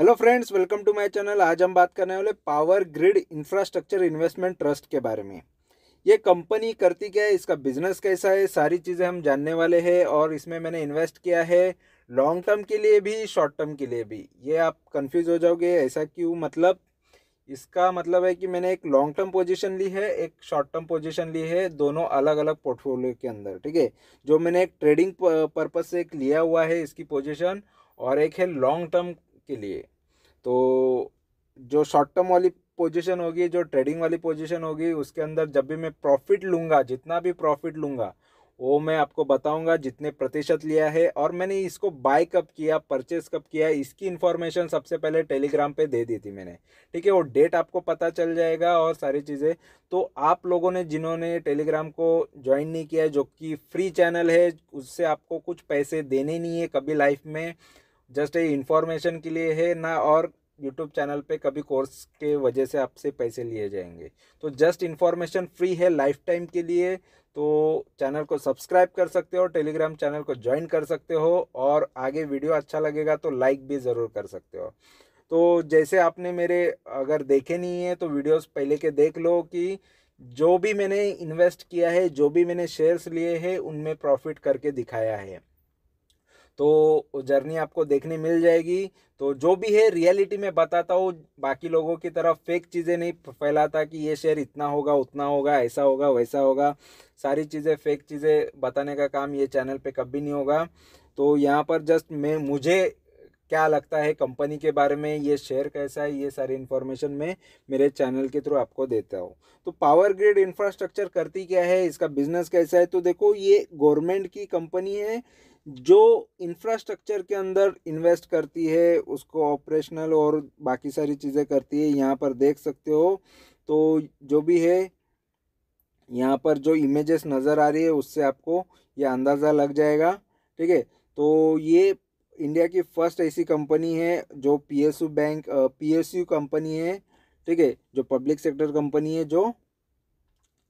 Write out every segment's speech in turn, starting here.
hello friends welcome to my channel आज हम बात करने वाले Power Grid Infrastructure Investment Trust के बारे में ये कंपनी करती क्या है इसका बिजनेस कैसा है सारी चीज़ें हम जानने वाले हैं और इसमें मैंने इन्वेस्ट किया है लॉन्ग टर्म के लिए भी शॉर्ट टर्म के लिए भी ये आप कन्फ्यूज़ हो जाओगे ऐसा क्यों मतलब इसका मतलब है कि मैंने एक लॉन्ग टर्म पोजिशन ली है एक शॉर्ट टर्म पोजिशन ली है दोनों अलग अलग पोर्टफोलियो के अंदर ठीक है जो मैंने एक ट्रेडिंग पर्पज़ से एक लिया हुआ है इसकी पोजिशन और एक है लॉन्ग टर्म के लिए तो जो शॉर्ट टर्म वाली पोजीशन होगी जो ट्रेडिंग वाली पोजीशन होगी उसके अंदर जब भी मैं प्रॉफिट लूँगा जितना भी प्रॉफिट लूँगा वो मैं आपको बताऊंगा जितने प्रतिशत लिया है और मैंने इसको बाय कब किया परचेस कब किया इसकी इन्फॉर्मेशन सबसे पहले टेलीग्राम पे दे दी थी मैंने ठीक है वो डेट आपको पता चल जाएगा और सारी चीज़ें तो आप लोगों ने जिन्होंने टेलीग्राम को ज्वाइन नहीं किया है जो कि फ्री चैनल है उससे आपको कुछ पैसे देने नहीं है कभी लाइफ में जस्ट ये इन्फॉर्मेशन के लिए है ना और यूट्यूब चैनल पे कभी कोर्स के वजह से आपसे पैसे लिए जाएंगे तो जस्ट इन्फॉर्मेशन फ्री है लाइफ टाइम के लिए तो चैनल को सब्सक्राइब कर सकते हो टेलीग्राम चैनल को ज्वाइन कर सकते हो और आगे वीडियो अच्छा लगेगा तो लाइक भी ज़रूर कर सकते हो तो जैसे आपने मेरे अगर देखे नहीं है तो वीडियोस पहले के देख लो कि जो भी मैंने इन्वेस्ट किया है जो भी मैंने शेयर्स लिए हैं उनमें प्रॉफिट करके दिखाया है तो जर्नी आपको देखने मिल जाएगी तो जो भी है रियलिटी में बताता हूँ बाकी लोगों की तरफ फेक चीज़ें नहीं फैलाता कि ये शेयर इतना होगा उतना होगा ऐसा होगा वैसा होगा सारी चीज़ें फेक चीज़ें बताने का काम ये चैनल पे कभी नहीं होगा तो यहाँ पर जस्ट मैं मुझे क्या लगता है कंपनी के बारे में ये शेयर कैसा है ये सारी इन्फॉर्मेशन मैं मेरे चैनल के थ्रू आपको देता हूँ तो पावर ग्रिड इंफ्रास्ट्रक्चर करती क्या है इसका बिजनेस कैसा है तो देखो ये गवर्नमेंट की कंपनी है जो इंफ्रास्ट्रक्चर के अंदर इन्वेस्ट करती है उसको ऑपरेशनल और बाकी सारी चीज़ें करती है यहाँ पर देख सकते हो तो जो भी है यहाँ पर जो इमेजेस नज़र आ रही है उससे आपको ये अंदाज़ा लग जाएगा ठीक है तो ये इंडिया की फर्स्ट ऐसी कंपनी है जो पीएसयू बैंक पीएसयू कंपनी है ठीक है जो पब्लिक सेक्टर कंपनी है जो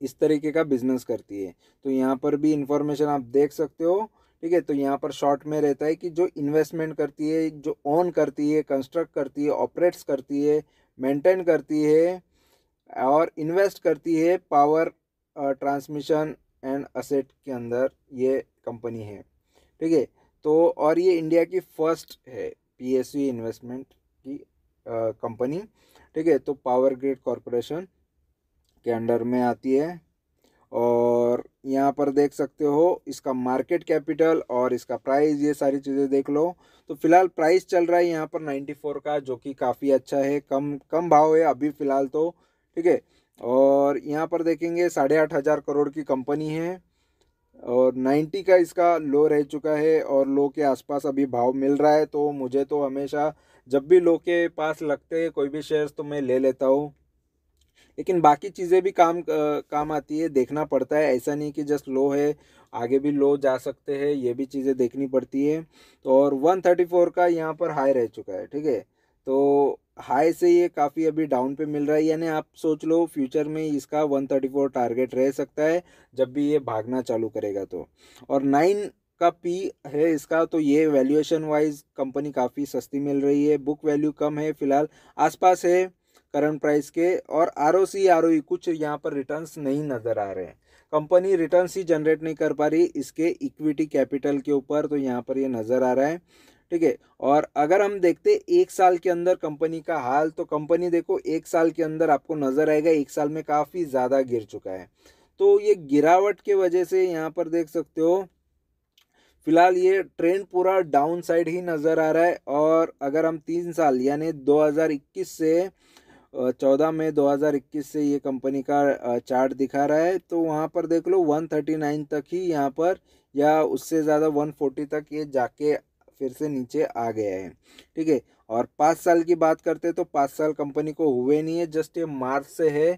इस तरीके का बिजनेस करती है तो यहाँ पर भी इंफॉर्मेशन आप देख सकते हो ठीक है तो यहाँ पर शॉर्ट में रहता है कि जो इन्वेस्टमेंट करती है जो ऑन करती है कंस्ट्रक्ट करती है ऑपरेट्स करती है मेंटेन करती है और इन्वेस्ट करती है पावर ट्रांसमिशन एंड असेट के अंदर ये कंपनी है ठीक है तो और ये इंडिया की फर्स्ट है पी इन्वेस्टमेंट की कंपनी ठीक है तो पावर ग्रिड कॉरपोरेशन के अंडर में आती है और यहाँ पर देख सकते हो इसका मार्केट कैपिटल और इसका प्राइस ये सारी चीज़ें देख लो तो फिलहाल प्राइस चल रहा है यहाँ पर 94 का जो कि काफ़ी अच्छा है कम कम भाव है अभी फ़िलहाल तो ठीक है और यहाँ पर देखेंगे साढ़े आठ हज़ार करोड़ की कंपनी है और 90 का इसका लो रह चुका है और लो के आसपास अभी भाव मिल रहा है तो मुझे तो हमेशा जब भी लो के पास लगते हैं कोई भी शेयर्स तो मैं ले लेता हूँ लेकिन बाकी चीज़ें भी काम काम आती है देखना पड़ता है ऐसा नहीं कि जस्ट लो है आगे भी लो जा सकते हैं ये भी चीज़ें देखनी पड़ती है तो और 134 का यहाँ पर हाई रह चुका है ठीक है तो हाई से ये काफ़ी अभी डाउन पे मिल रहा है यानी आप सोच लो फ्यूचर में इसका 134 टारगेट रह सकता है जब भी ये भागना चालू करेगा तो और नाइन का पी है इसका तो ये वैल्यूएशन वाइज कंपनी काफ़ी सस्ती मिल रही है बुक वैल्यू कम है फिलहाल आसपास है करंट प्राइस के और R O C R O कुछ यहाँ पर रिटर्न्स नहीं नज़र आ रहे हैं कंपनी रिटर्न्स ही जनरेट नहीं कर पा रही इसके इक्विटी कैपिटल के ऊपर तो यहाँ पर ये नज़र आ रहा है ठीक है और अगर हम देखते एक साल के अंदर कंपनी का हाल तो कंपनी देखो एक साल के अंदर आपको नज़र आएगा एक साल में काफ़ी ज़्यादा गिर चुका है तो ये गिरावट के वजह से यहाँ पर देख सकते हो फिलहाल ये ट्रेंड पूरा डाउन साइड ही नज़र आ रहा है और अगर हम तीन साल यानी 2021 से चौदह मई 2021 से ये कंपनी का चार्ट दिखा रहा है तो वहाँ पर देख लो 139 तक ही यहाँ पर या उससे ज़्यादा 140 तक ये जाके फिर से नीचे आ गया है ठीक है और पाँच साल की बात करते हैं तो पाँच साल कंपनी को हुए नहीं है जस्ट ये मार्च से है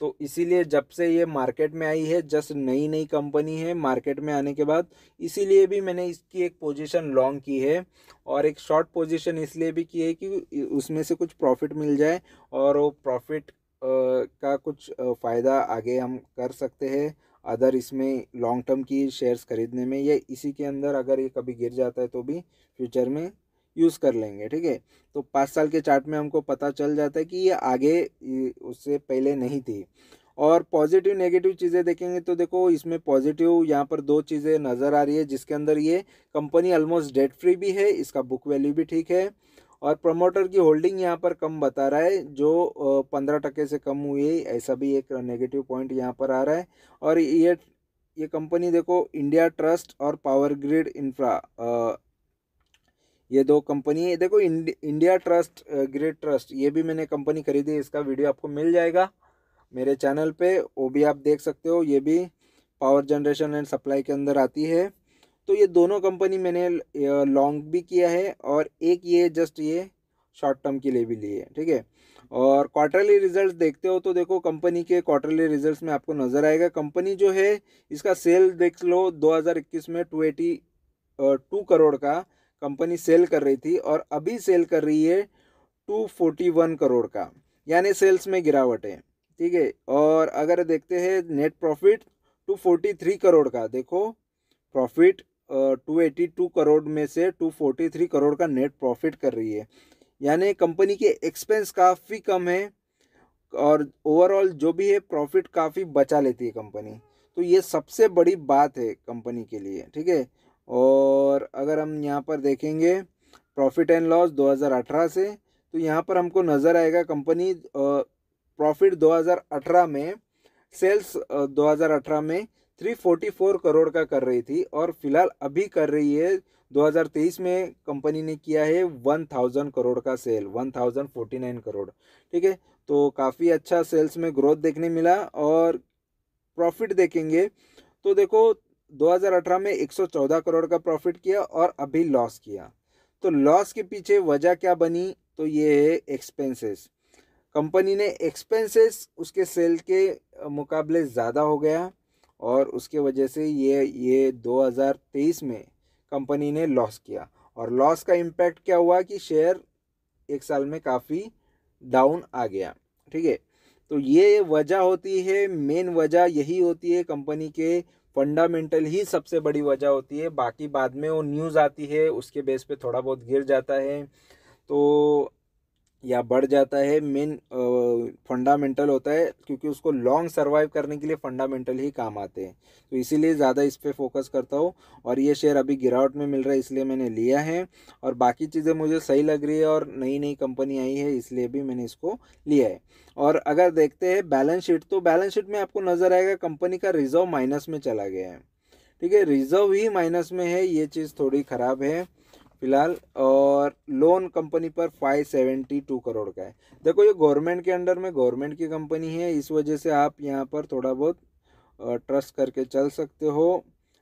तो इसीलिए जब से ये मार्केट में आई है जस्ट नई नई कंपनी है मार्केट में आने के बाद इसीलिए भी मैंने इसकी एक पोजीशन लॉन्ग की है और एक शॉर्ट पोजीशन इसलिए भी की है कि उसमें से कुछ प्रॉफिट मिल जाए और वो प्रॉफिट का कुछ फ़ायदा आगे हम कर सकते हैं अदर इसमें लॉन्ग टर्म की शेयर्स खरीदने में या इसी के अंदर अगर ये कभी गिर जाता है तो भी फ्यूचर में यूज़ कर लेंगे ठीक है तो पाँच साल के चार्ट में हमको पता चल जाता है कि ये आगे उससे पहले नहीं थी और पॉजिटिव नेगेटिव चीज़ें देखेंगे तो देखो इसमें पॉजिटिव यहाँ पर दो चीज़ें नज़र आ रही है जिसके अंदर ये कंपनी ऑलमोस्ट डेट फ्री भी है इसका बुक वैल्यू भी ठीक है और प्रमोटर की होल्डिंग यहाँ पर कम बता रहा है जो पंद्रह टके से कम हुई ऐसा भी एक नेगेटिव पॉइंट यहाँ पर आ रहा है और ये ये कंपनी देखो इंडिया ट्रस्ट और पावर ग्रिड इंफ्रा ये दो कंपनी देखो इंडिया ट्रस्ट ग्रेट ट्रस्ट ये भी मैंने कंपनी खरीदी इसका वीडियो आपको मिल जाएगा मेरे चैनल पे वो भी आप देख सकते हो ये भी पावर जनरेशन एंड सप्लाई के अंदर आती है तो ये दोनों कंपनी मैंने लॉन्ग भी किया है और एक ये जस्ट ये शॉर्ट टर्म के लिए भी लिए ठीक है और क्वार्टरली रिजल्ट्स देखते हो तो देखो कंपनी के क्वार्टरली रिजल्ट्स में आपको नज़र आएगा कंपनी जो है इसका सेल देख लो 2021 में 280 टू करोड़ का कंपनी सेल कर रही थी और अभी सेल कर रही है टू फोर्टी वन करोड़ का यानी सेल्स में गिरावट है ठीक है और अगर देखते हैं net profit two forty three crore का देखो profit two eighty two crore में से टू फोर्टी थ्री करोड़ का नेट प्रॉफिट कर रही है यानी कंपनी के एक्सपेंस काफ़ी कम है और ओवरऑल जो भी है प्रॉफिट काफ़ी बचा लेती है कंपनी तो ये सबसे बड़ी बात है कंपनी के लिए ठीक है और अगर हम यहाँ पर देखेंगे प्रॉफिट एंड लॉस 2018 से तो यहाँ पर हमको नज़र आएगा कंपनी प्रॉफिट 2018 में सेल्स 2018 में 344 करोड़ का कर रही थी और फिलहाल अभी कर रही है 2023 में कंपनी ने किया है 1000 करोड़ का सेल 1049 करोड़ ठीक है तो काफ़ी अच्छा सेल्स में ग्रोथ देखने मिला और प्रॉफिट देखेंगे तो देखो 2018 में 114 करोड़ का प्रॉफिट किया और अभी लॉस किया तो लॉस के पीछे वजह क्या बनी तो ये है एक्सपेंसेस कंपनी ने एक्सपेंसेस उसके सेल के मुकाबले ज़्यादा हो गया और उसके वजह से ये ये 2023 में कंपनी ने लॉस किया और लॉस का इम्पैक्ट क्या हुआ कि शेयर एक साल में काफ़ी डाउन आ गया ठीक है तो ये वजह होती है मेन वजह यही होती है कंपनी के फंडामेंटल ही सबसे बड़ी वजह होती है बाकी बाद में वो न्यूज़ आती है उसके बेस पे थोड़ा बहुत गिर जाता है तो या बढ़ जाता है मेन फंडामेंटल होता है क्योंकि उसको लॉन्ग सर्वाइव करने के लिए फंडामेंटल ही काम आते हैं तो इसीलिए ज़्यादा इस पर फोकस करता हूँ और ये शेयर अभी गिरावट में मिल रहा है इसलिए मैंने लिया है और बाकी चीज़ें मुझे सही लग रही है और नई नई कंपनी आई है इसलिए भी मैंने इसको लिया है और अगर देखते हैं बैलेंस शीट तो बैलेंस शीट में आपको नज़र आएगा कंपनी का रिजर्व माइनस में चला गया है ठीक है रिजर्व ही माइनस में है ये चीज़ थोड़ी ख़राब है फिलहाल और लोन कंपनी पर 572 करोड़ का है देखो ये गवर्नमेंट के अंडर में गवर्नमेंट की कंपनी है इस वजह से आप यहाँ पर थोड़ा बहुत ट्रस्ट करके चल सकते हो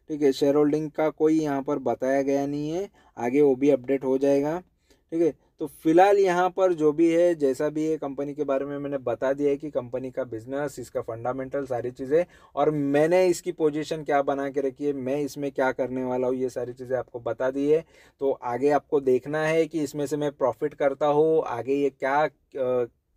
ठीक है शेयर होल्डिंग का कोई यहाँ पर बताया गया नहीं है आगे वो भी अपडेट हो जाएगा ठीक है तो फिलहाल यहाँ पर जो भी है जैसा भी है कंपनी के बारे में मैंने बता दिया है कि कंपनी का बिजनेस इसका फंडामेंटल सारी चीज़ें और मैंने इसकी पोजीशन क्या बना के रखी है मैं इसमें क्या करने वाला हूँ ये सारी चीज़ें आपको बता दी है तो आगे आपको देखना है कि इसमें से मैं प्रॉफिट करता हूँ आगे ये क्या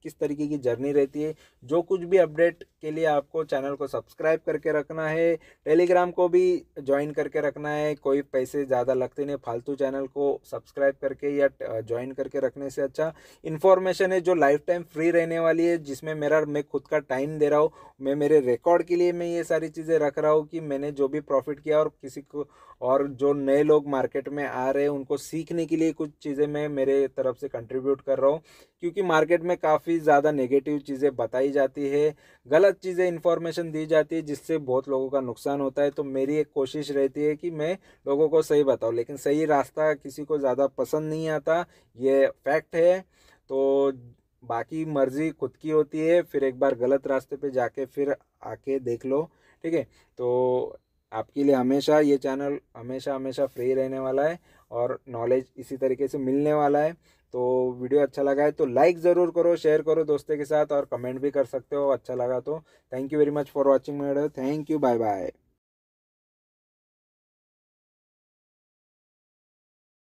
किस तरीके की जर्नी रहती है जो कुछ भी अपडेट के लिए आपको चैनल को सब्सक्राइब करके रखना है टेलीग्राम को भी ज्वाइन करके रखना है कोई पैसे ज़्यादा लगते नहीं फालतू चैनल को सब्सक्राइब करके या ज्वाइन करके रखने से अच्छा इन्फॉर्मेशन है जो लाइफ टाइम फ्री रहने वाली है जिसमें मेरा मैं खुद का टाइम दे रहा हूँ मैं मेरे रिकॉर्ड के लिए मैं ये सारी चीज़ें रख रहा हूँ कि मैंने जो भी प्रॉफिट किया और किसी को और जो नए लोग मार्केट में आ रहे हैं उनको सीखने के लिए कुछ चीज़ें मैं मेरे तरफ से कंट्रीब्यूट कर रहा हूँ क्योंकि मार्केट में काफ़ी ज़्यादा नेगेटिव चीज़ें बताई जाती है गलत चीज़ें इन्फॉर्मेशन दी जाती है जिससे बहुत लोगों का नुकसान होता है तो मेरी एक कोशिश रहती है कि मैं लोगों को सही बताऊँ लेकिन सही रास्ता किसी को ज़्यादा पसंद नहीं आता ये फैक्ट है तो बाकी मर्ज़ी खुद की होती है फिर एक बार गलत रास्ते पे जाके फिर आके देख लो ठीक है तो आपके लिए हमेशा ये चैनल हमेशा हमेशा फ्री रहने वाला है और नॉलेज इसी तरीके से मिलने वाला है तो वीडियो अच्छा लगा है तो लाइक ज़रूर करो शेयर करो दोस्तों के साथ और कमेंट भी कर सकते हो अच्छा लगा तो thank you very much for watching मेडियो थैंक यू बाय बाय